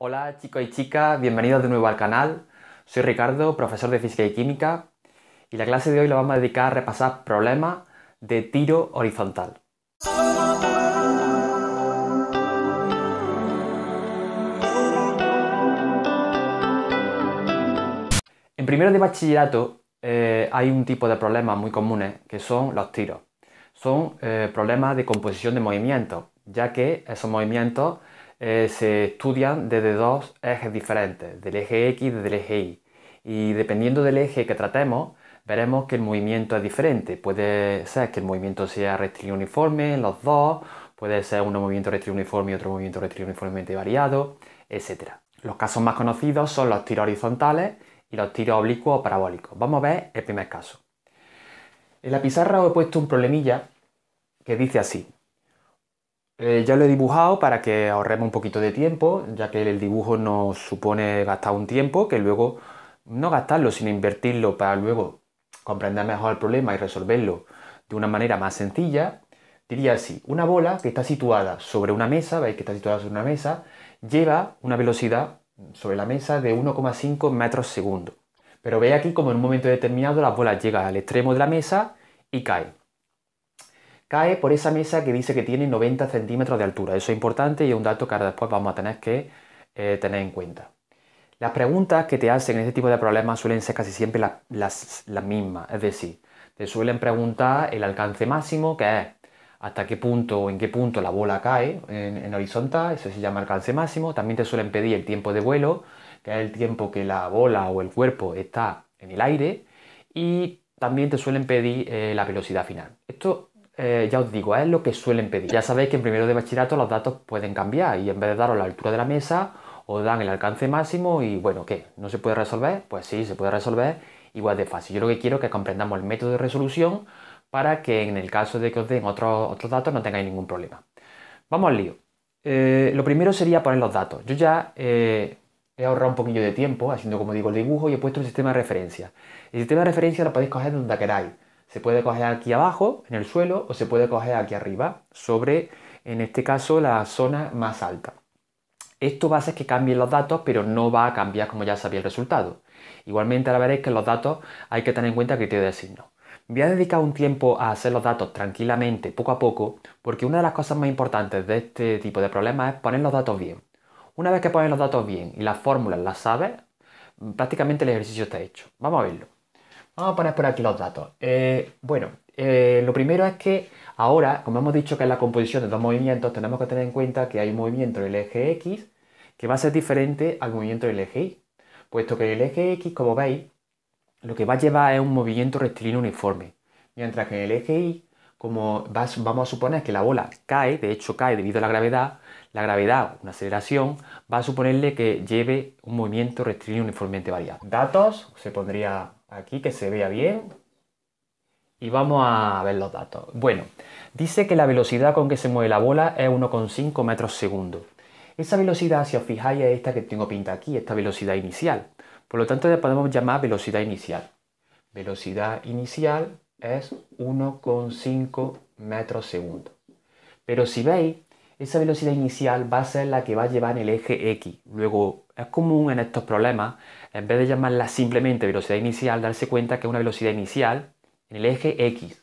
Hola chicos y chicas, bienvenidos de nuevo al canal. Soy Ricardo, profesor de Física y Química, y la clase de hoy la vamos a dedicar a repasar problemas de tiro horizontal. En primero de bachillerato eh, hay un tipo de problemas muy comunes que son los tiros. Son eh, problemas de composición de movimiento, ya que esos movimientos eh, se estudian desde dos ejes diferentes, del eje X y del eje Y. Y dependiendo del eje que tratemos, veremos que el movimiento es diferente. Puede ser que el movimiento sea rectilíneo uniforme, los dos, puede ser un movimiento rectilíneo uniforme y otro movimiento rectilíneo uniformemente variado, etc. Los casos más conocidos son los tiros horizontales y los tiros oblicuos o parabólicos. Vamos a ver el primer caso. En la pizarra os he puesto un problemilla que dice así. Eh, ya lo he dibujado para que ahorremos un poquito de tiempo, ya que el dibujo nos supone gastar un tiempo que luego, no gastarlo, sino invertirlo para luego comprender mejor el problema y resolverlo de una manera más sencilla. Diría así, una bola que está situada sobre una mesa, veis que está situada sobre una mesa, lleva una velocidad sobre la mesa de 1,5 metros segundo. Pero veis aquí como en un momento determinado la bola llega al extremo de la mesa y cae cae por esa mesa que dice que tiene 90 centímetros de altura. Eso es importante y es un dato que ahora después vamos a tener que eh, tener en cuenta. Las preguntas que te hacen en este tipo de problemas suelen ser casi siempre las, mismas, es decir, te suelen preguntar el alcance máximo, que es hasta qué punto o en qué punto la bola cae en, horizontal, eso se llama alcance máximo. También te suelen pedir el tiempo de vuelo, que es el tiempo que la bola o el cuerpo está en el aire. Y también te suelen pedir eh, la velocidad final. Esto eh, ya os digo, es lo que suelen pedir. Ya sabéis que en primero de bachillerato los datos pueden cambiar y en vez de daros la altura de la mesa, os dan el alcance máximo y bueno, ¿qué? ¿No se puede resolver? Pues sí, se puede resolver igual de fácil. Yo lo que quiero es que comprendamos el método de resolución para que en el caso de que os den otros otro datos no tengáis ningún problema. Vamos al lío. Eh, lo primero sería poner los datos. Yo ya eh, he ahorrado un poquillo de tiempo haciendo, como digo, el dibujo y he puesto el sistema de referencia. El sistema de referencia lo podéis coger donde queráis. Se puede coger aquí abajo, en el suelo, o se puede coger aquí arriba, sobre, en este caso, la zona más alta. Esto va a hacer que cambien los datos, pero no va a cambiar, como ya sabía, el resultado. Igualmente ahora veréis que los datos hay que tener en cuenta el criterio de signo. Voy a dedicar un tiempo a hacer los datos tranquilamente, poco a poco, porque una de las cosas más importantes de este tipo de problemas es poner los datos bien. Una vez que pones los datos bien y las fórmulas las sabes, prácticamente el ejercicio está hecho. Vamos a verlo. Vamos a poner por aquí los datos. Eh, bueno, eh, lo primero es que ahora, como hemos dicho que es la composición de dos movimientos, tenemos que tener en cuenta que hay un movimiento del eje X que va a ser diferente al movimiento del eje Y, puesto que el eje X, como veis, lo que va a llevar es un movimiento rectilíneo uniforme, mientras que en el eje Y, como vamos a suponer que la bola cae, de hecho cae debido a la gravedad, la gravedad, una aceleración, va a suponerle que lleve un movimiento rectilíneo uniformemente variado. Datos, se pondría aquí que se vea bien. Y vamos a ver los datos. Bueno, dice que la velocidad con que se mueve la bola es 1,5 metros segundo. Esa velocidad, si os fijáis, es esta que tengo pinta aquí, esta velocidad inicial. Por lo tanto, la podemos llamar velocidad inicial. Velocidad inicial es 1,5 metros segundo. Pero si veis, esa velocidad inicial va a ser la que va a llevar en el eje X. Luego, es común en estos problemas, en vez de llamarla simplemente velocidad inicial, darse cuenta que es una velocidad inicial en el eje X.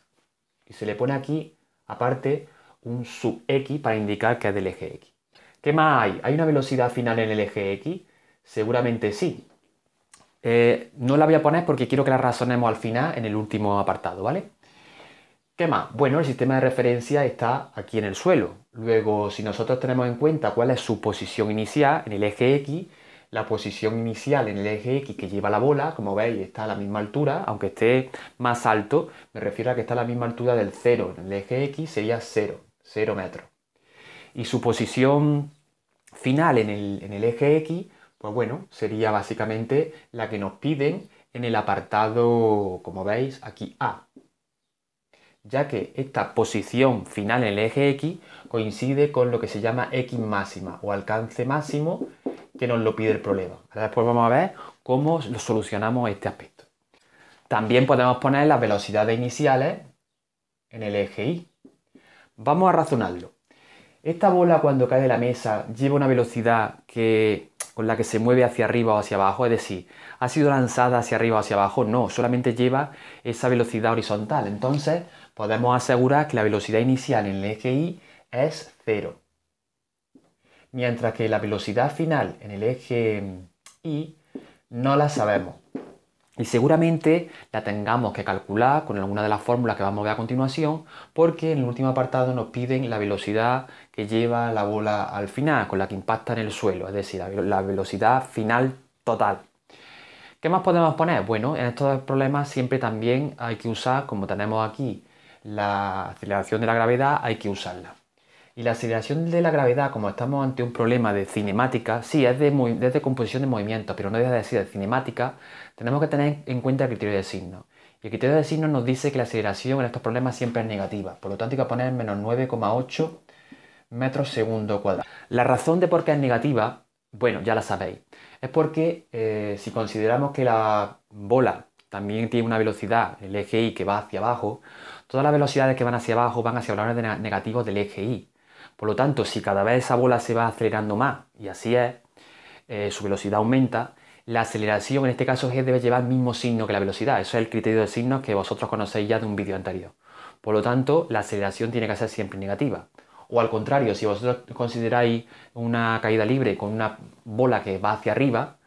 Y se le pone aquí, aparte, un sub X para indicar que es del eje X. ¿Qué más hay? ¿Hay una velocidad final en el eje X? Seguramente sí. Eh, no la voy a poner porque quiero que la razonemos al final en el último apartado, ¿vale? ¿Qué más? Bueno, el sistema de referencia está aquí en el suelo. Luego, si nosotros tenemos en cuenta cuál es su posición inicial en el eje X, la posición inicial en el eje X que lleva la bola, como veis, está a la misma altura, aunque esté más alto, me refiero a que está a la misma altura del 0. En el eje X sería 0, 0 metros. Y su posición final en el, en el eje X, pues bueno, sería básicamente la que nos piden en el apartado, como veis, aquí A, ya que esta posición final en el eje X coincide con lo que se llama X máxima o alcance máximo que nos lo pide el problema. Ahora después vamos a ver cómo lo solucionamos este aspecto. También podemos poner las velocidades iniciales en el eje Y. Vamos a razonarlo. Esta bola cuando cae de la mesa lleva una velocidad con la que se mueve hacia arriba o hacia abajo, es decir, ha sido lanzada hacia arriba o hacia abajo, no, solamente lleva esa velocidad horizontal. Entonces, podemos asegurar que la velocidad inicial en el eje Y es cero. mientras que la velocidad final en el eje Y no la sabemos. Y seguramente la tengamos que calcular con alguna de las fórmulas que vamos a ver a continuación, porque en el último apartado nos piden la velocidad que lleva la bola al final, con la que impacta en el suelo, es decir, la velocidad final total. ¿Qué más podemos poner? Bueno, en estos problemas siempre también hay que usar, como tenemos aquí, la aceleración de la gravedad hay que usarla. Y la aceleración de la gravedad, como estamos ante un problema de cinemática, sí, es de, de composición de movimiento, pero no es de decir de cinemática, tenemos que tener en cuenta el criterio de signo. Y el criterio de signo nos dice que la aceleración en estos problemas siempre es negativa, por lo tanto hay que poner menos 9,8 metros segundo cuadrado. La razón de por qué es negativa, bueno, ya la sabéis, es porque eh, si consideramos que la bola también tiene una velocidad, el eje Y, que va hacia abajo, todas las velocidades que van hacia abajo van hacia valores negativos del eje Y. Por lo tanto, si cada vez esa bola se va acelerando más, y así es, eh, su velocidad aumenta, la aceleración en este caso G debe llevar el mismo signo que la velocidad. Eso es el criterio de signos que vosotros conocéis ya de un vídeo anterior. Por lo tanto, la aceleración tiene que ser siempre negativa. O al contrario, si vosotros consideráis una caída libre con una bola que va hacia arriba,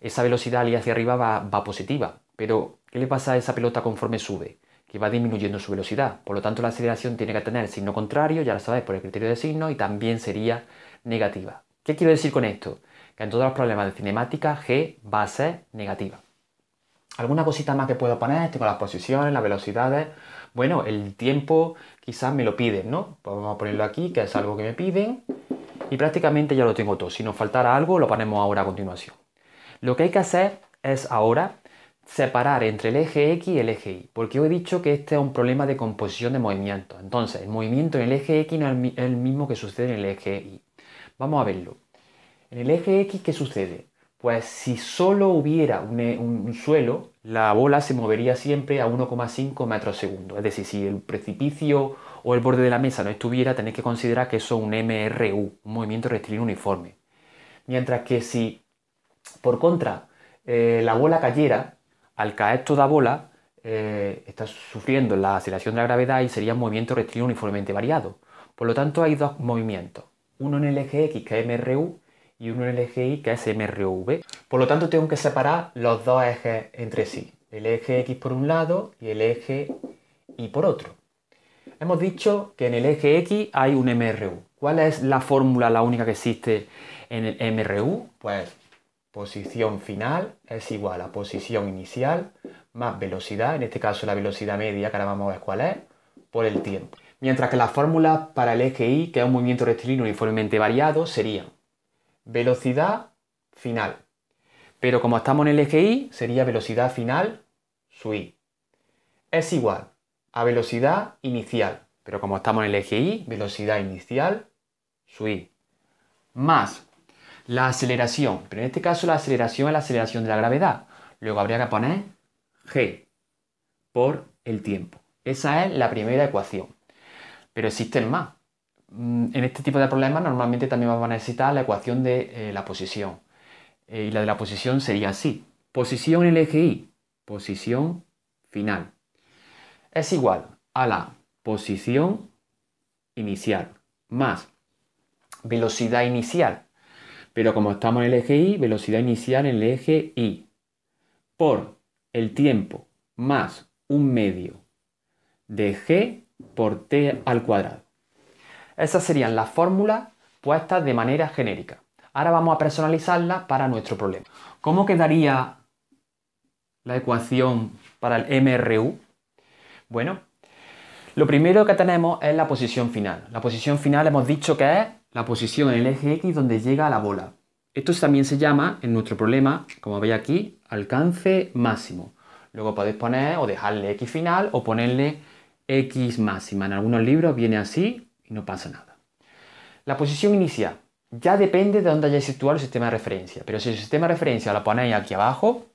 esa velocidad al hacia arriba va positiva. Pero, ¿qué le pasa a esa pelota conforme sube? Que va disminuyendo su velocidad. Por lo tanto, la aceleración tiene que tener signo contrario, ya lo sabéis por el criterio de signo, y también sería negativa. ¿Qué quiero decir con esto? Que en todos los problemas de cinemática, G va a ser negativa. ¿Alguna cosita más que puedo poner? Tengo las posiciones, las velocidades. Bueno, el tiempo quizás me lo piden, ¿no? Pues vamos a ponerlo aquí, que es algo que me piden. Y prácticamente ya lo tengo todo. Si nos faltara algo, lo ponemos ahora a continuación. Lo que hay que hacer es ahora separar entre el eje X y el eje Y, porque he dicho que este es un problema de composición de movimiento. Entonces, el movimiento en el eje X no es el mismo que sucede en el eje Y. Vamos a verlo. En el eje X, ¿qué sucede? Pues si solo hubiera un, e, suelo, la bola se movería siempre a 1,5 metros segundo. Es decir, si el precipicio o el borde de la mesa no estuviera, tenéis que considerar que eso es un MRU, un movimiento rectilíneo uniforme. Mientras que si, por contra, eh, la bola cayera, al caer toda bola, eh, está sufriendo la aceleración de la gravedad y sería un movimiento rectilíneo uniformemente variado. Por lo tanto, hay dos movimientos, uno en el eje X que es MRU y uno en el eje Y que es MRV. Por lo tanto, tengo que separar los dos ejes entre sí, el eje X por un lado y el eje Y por otro. Hemos dicho que en el eje X hay un MRU. ¿Cuál es la fórmula, la única que existe en el MRU? Pues Posición final es igual a posición inicial más velocidad, en este caso la velocidad media, que ahora vamos a ver cuál es, por el tiempo. Mientras que las fórmulas para el eje Y, que es un movimiento rectilíneo uniformemente variado, serían velocidad final. Pero como estamos en el eje Y, sería velocidad final su i Es igual a velocidad inicial. Pero como estamos en el eje Y, velocidad inicial su i Más la aceleración, pero en este caso la aceleración es la aceleración de la gravedad. Luego habría que poner g por el tiempo. Esa es la primera ecuación. Pero existen más. Mm, en este tipo de problemas normalmente también vamos a necesitar la ecuación de eh, la posición. Eh, y la de la posición sería así. Posición en el eje Y, posición final, es igual a la posición inicial más velocidad inicial pero como estamos en el eje Y, velocidad inicial en el eje Y por el tiempo más un medio de g por t al cuadrado. Esas serían las fórmulas puestas de manera genérica. Ahora vamos a personalizarlas para nuestro problema. ¿Cómo quedaría la ecuación para el MRU? Bueno, lo primero que tenemos es la posición final. La posición final hemos dicho que es la posición en el eje X donde llega la bola. Esto también se llama, en nuestro problema, como veis aquí, alcance máximo. Luego podéis poner o dejarle X final o ponerle X máxima. En algunos libros viene así y no pasa nada. La posición inicial ya depende de dónde hayáis situado el sistema de referencia. Pero si el sistema de referencia lo ponéis aquí abajo,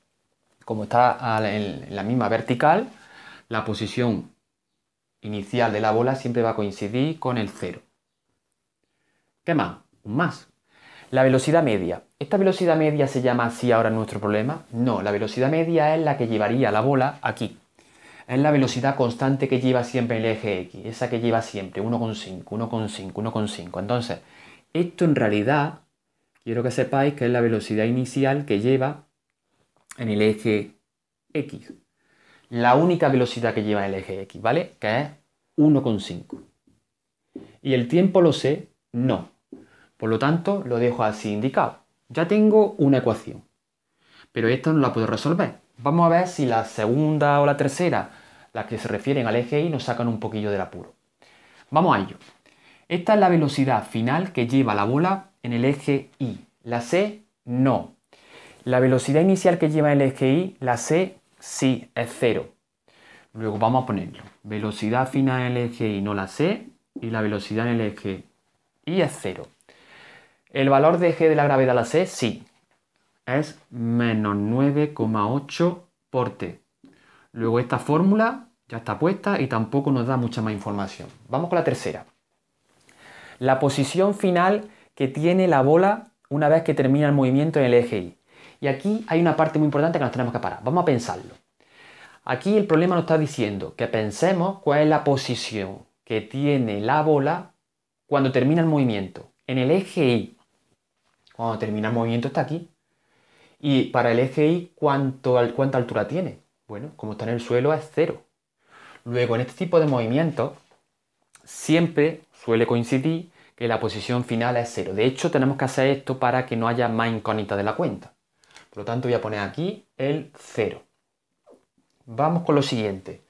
como está en la misma vertical, la posición inicial de la bola siempre va a coincidir con el cero. ¿Qué más? Un más. La velocidad media. ¿Esta velocidad media se llama así ahora nuestro problema? No, la velocidad media es la que llevaría la bola aquí. Es la velocidad constante que lleva siempre el eje X, esa que lleva siempre 1,5, 1,5, 1,5. Entonces, esto en realidad, quiero que sepáis que es la velocidad inicial que lleva en el eje X. La única velocidad que lleva en el eje X, ¿vale? Que es 1,5. Y el tiempo lo sé no. Por lo tanto, lo dejo así indicado. Ya tengo una ecuación. Pero esta no la puedo resolver. Vamos a ver si la segunda o la tercera, las que se refieren al eje Y, nos sacan un poquillo del apuro. Vamos a ello. Esta es la velocidad final que lleva la bola en el eje Y. La C, no. La velocidad inicial que lleva el eje Y, la C, sí, es cero. Luego vamos a ponerlo. Velocidad final en el eje Y, no la C. Y la velocidad en el eje y es 0. ¿El valor de g de la gravedad a la c? Sí. Es menos 9,8 por t. Luego esta fórmula ya está puesta y tampoco nos da mucha más información. Vamos con la tercera. La posición final que tiene la bola una vez que termina el movimiento en el eje Y. Y aquí hay una parte muy importante que nos tenemos que parar. Vamos a pensarlo. Aquí el problema nos está diciendo que pensemos cuál es la posición que tiene la bola cuando termina el movimiento. En el eje Y, cuando termina el movimiento está aquí. Y para el eje Y, ¿cuánto, ¿cuánta altura tiene? Bueno, como está en el suelo es cero. Luego, en este tipo de movimientos, siempre suele coincidir que la posición final es cero. De hecho, tenemos que hacer esto para que no haya más incógnitas de la cuenta. Por lo tanto, voy a poner aquí el cero. Vamos con lo siguiente.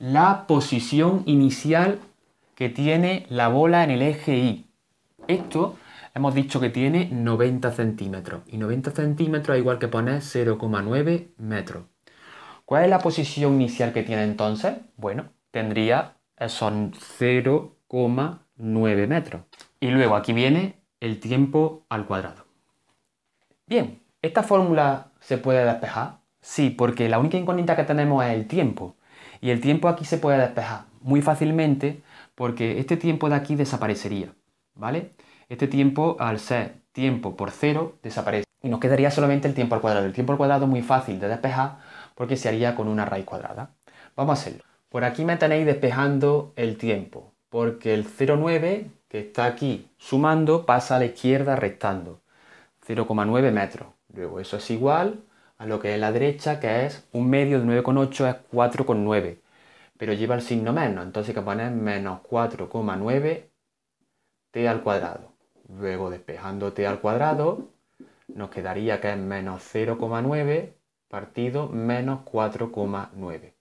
La posición inicial que tiene la bola en el eje Y. Esto hemos dicho que tiene 90 centímetros. Y 90 centímetros es igual que poner 0,9 metros. ¿Cuál es la posición inicial que tiene entonces? Bueno, tendría son 0,9 metros. Y luego aquí viene el tiempo al cuadrado. Bien, ¿esta fórmula se puede despejar? Sí, porque la única incógnita que tenemos es el tiempo. Y el tiempo aquí se puede despejar muy fácilmente porque este tiempo de aquí desaparecería, ¿vale? Este tiempo, al ser tiempo por cero, desaparece. Y nos quedaría solamente el tiempo al cuadrado. El tiempo al cuadrado es muy fácil de despejar porque se haría con una raíz cuadrada. Vamos a hacerlo. Por aquí me tenéis despejando el tiempo, porque el 0,9 que está aquí sumando pasa a la izquierda restando. 0,9 metros. Luego eso es igual a lo que es la derecha, que es un medio de 9,8 es 4,9 pero lleva el signo menos, entonces hay que poner menos 4,9 t al cuadrado. Luego despejando t al cuadrado, nos quedaría que es menos 0,9 partido menos 4,9.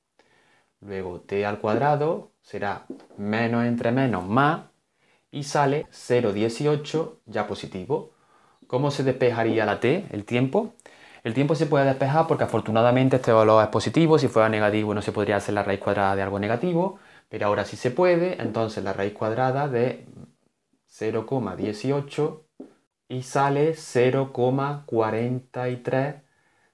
Luego t al cuadrado será menos entre menos más y sale 0,18 ya positivo. ¿Cómo se despejaría la t, el tiempo? El tiempo se puede despejar porque afortunadamente este valor es positivo, si fuera negativo no se podría hacer la raíz cuadrada de algo negativo, pero ahora sí se puede, entonces la raíz cuadrada de 0,18 y sale 0,43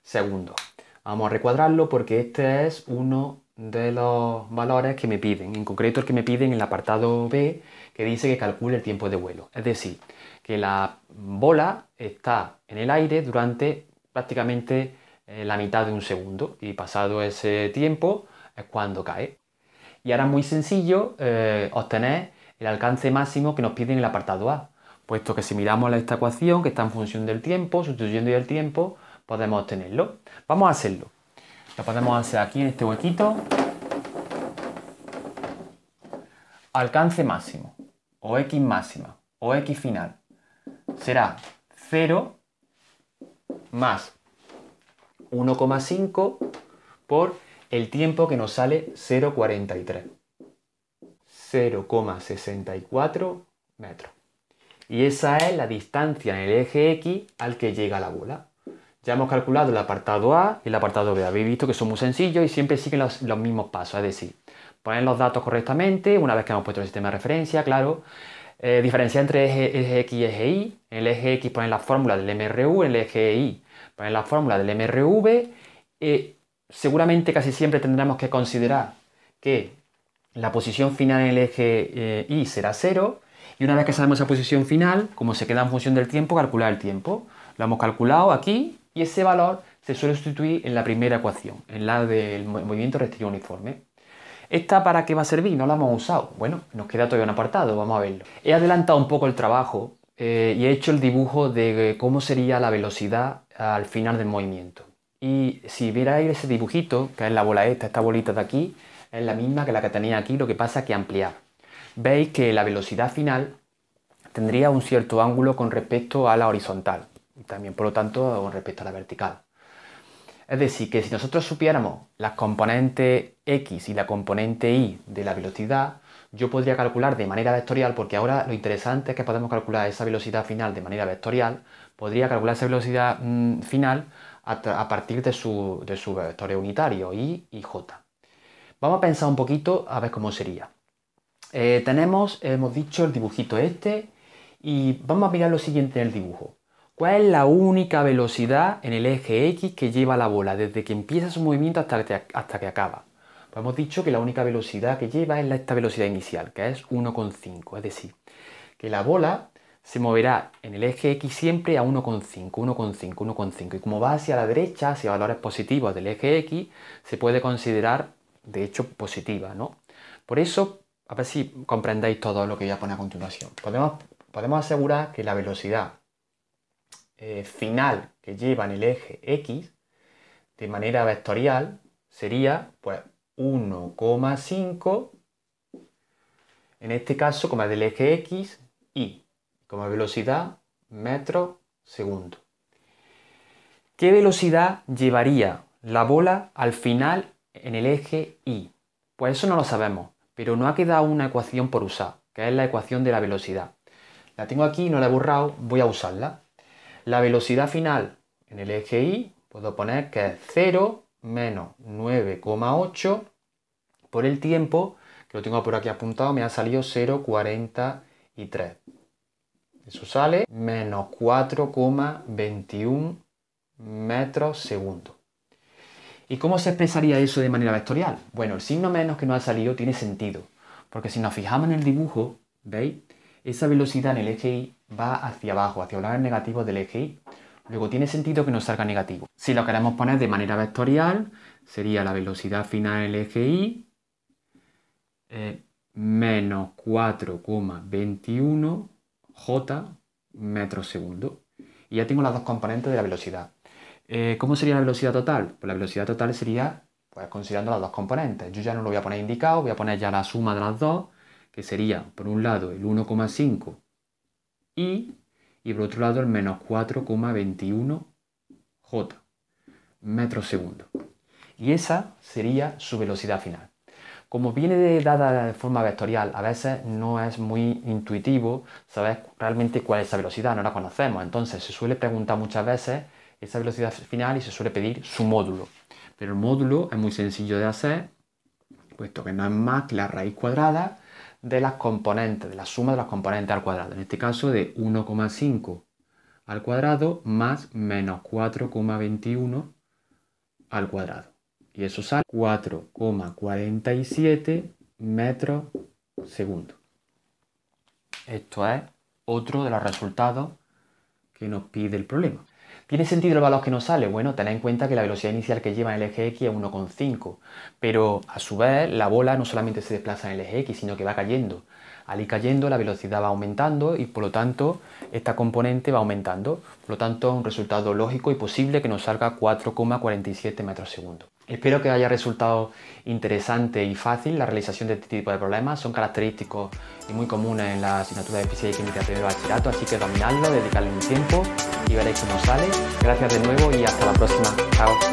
segundos. Vamos a recuadrarlo porque este es uno de los valores que me piden, en concreto el que me piden en el apartado B, que dice que calcule el tiempo de vuelo. Es decir, que la bola está en el aire durante prácticamente eh, la mitad de un segundo y pasado ese tiempo es cuando cae. Y ahora es muy sencillo eh, obtener el alcance máximo que nos pide en el apartado A, puesto que si miramos esta ecuación que está en función del tiempo, sustituyendo el tiempo, podemos obtenerlo. Vamos a hacerlo. Lo podemos hacer aquí en este huequito. Alcance máximo, o x máxima, o x final, será 0 más 1,5 por el tiempo que nos sale 0,43. 0,64 metros. Y esa es la distancia en el eje X al que llega la bola. Ya hemos calculado el apartado A y el apartado B. Habéis visto que son muy sencillos y siempre siguen los, los mismos pasos. Es decir, poner los datos correctamente, una vez que hemos puesto el sistema de referencia, claro, eh, diferencia entre eje, X y eje Y. En el eje X ponen la fórmula del MRU, el eje Y ponen la fórmula del MRV. Eh, seguramente casi siempre tendremos que considerar que la posición final en el eje eh, Y será 0. Y una vez que sabemos esa posición final, como se queda en función del tiempo, calcular el tiempo. Lo hemos calculado aquí y ese valor se suele sustituir en la primera ecuación, en la del movimiento rectilíneo uniforme. ¿Esta para qué va a servir? No la hemos usado. Bueno, nos queda todavía un apartado, vamos a verlo. He adelantado un poco el trabajo eh, y he hecho el dibujo de eh, cómo sería la velocidad al final del movimiento. Y si vierais ese dibujito, que es la bola esta, esta bolita de aquí, es la misma que la que tenía aquí, lo que pasa es que ampliar. Veis que la velocidad final tendría un cierto ángulo con respecto a la horizontal, y también por lo tanto con respecto a la vertical. Es decir, que si nosotros supiéramos las componentes x y la componente y de la velocidad, yo podría calcular de manera vectorial, porque ahora lo interesante es que podemos calcular esa velocidad final de manera vectorial, podría calcular esa velocidad mm, final a, partir de su, de su vectores unitarios i y j. Vamos a pensar un poquito a ver cómo sería. Eh, tenemos, hemos dicho, el dibujito este y vamos a mirar lo siguiente en el dibujo. ¿Cuál es la única velocidad en el eje X que lleva la bola desde que empieza su movimiento hasta que, acaba? Pues hemos dicho que la única velocidad que lleva es esta velocidad inicial, que es 1,5. Es decir, que la bola se moverá en el eje X siempre a 1,5, 1,5, 1,5. Y como va hacia la derecha, hacia valores positivos del eje X, se puede considerar, de hecho, positiva, ¿no? Por eso, a ver si comprendéis todo lo que voy a poner a continuación. Podemos, podemos asegurar que la velocidad eh, final que lleva en el eje X de manera vectorial sería pues 1,5 en este caso como es del eje X y como velocidad metro segundo. ¿Qué velocidad llevaría la bola al final en el eje Y? Pues eso no lo sabemos, pero no ha quedado una ecuación por usar, que es la ecuación de la velocidad. La tengo aquí, no la he borrado, voy a usarla. La velocidad final en el eje Y puedo poner que es 0 menos 9,8 por el tiempo, que lo tengo por aquí apuntado, me ha salido 0,43. Eso sale menos 4,21 metros segundo. ¿Y cómo se expresaría eso de manera vectorial? Bueno, el signo menos que nos ha salido tiene sentido, porque si nos fijamos en el dibujo, ¿veis? Esa velocidad en el eje Y va hacia abajo, hacia el lado negativo del eje Y. Luego tiene sentido que no salga negativo. Si lo queremos poner de manera vectorial, sería la velocidad final del eje Y eh, menos 4,21 j metros segundo. Y ya tengo las dos componentes de la velocidad. Eh, ¿Cómo sería la velocidad total? Pues la velocidad total sería, pues considerando las dos componentes. Yo ya no lo voy a poner indicado, voy a poner ya la suma de las dos, que sería, por un lado, el 1,5 y por otro lado el menos 4,21j metros segundo. Y esa sería su velocidad final. Como viene dada de forma vectorial, a veces no es muy intuitivo saber realmente cuál es esa velocidad, no la conocemos. Entonces se suele preguntar muchas veces esa velocidad final y se suele pedir su módulo. Pero el módulo es muy sencillo de hacer, puesto que no es más que la raíz cuadrada de las componentes, de la suma de las componentes al cuadrado. En este caso de 1,5 al cuadrado más menos 4,21 al cuadrado. Y eso sale 4,47 metros segundo. Esto es otro de los resultados que nos pide el problema. ¿Tiene sentido el valor que nos sale? Bueno, tened en cuenta que la velocidad inicial que lleva en el eje X es 1,5, pero a su vez la bola no solamente se desplaza en el eje X, sino que va cayendo. Al ir cayendo la velocidad va aumentando y por lo tanto esta componente va aumentando. Por lo tanto, un resultado lógico y posible que nos salga 4,47 metros segundo. Espero que haya resultado interesante y fácil la realización de este tipo de problemas. Son característicos y muy comunes en la asignatura de física y química de bachillerato, así que dominarlo, dedicarle un tiempo y veréis cómo sale. Gracias de nuevo y hasta la próxima. Chao.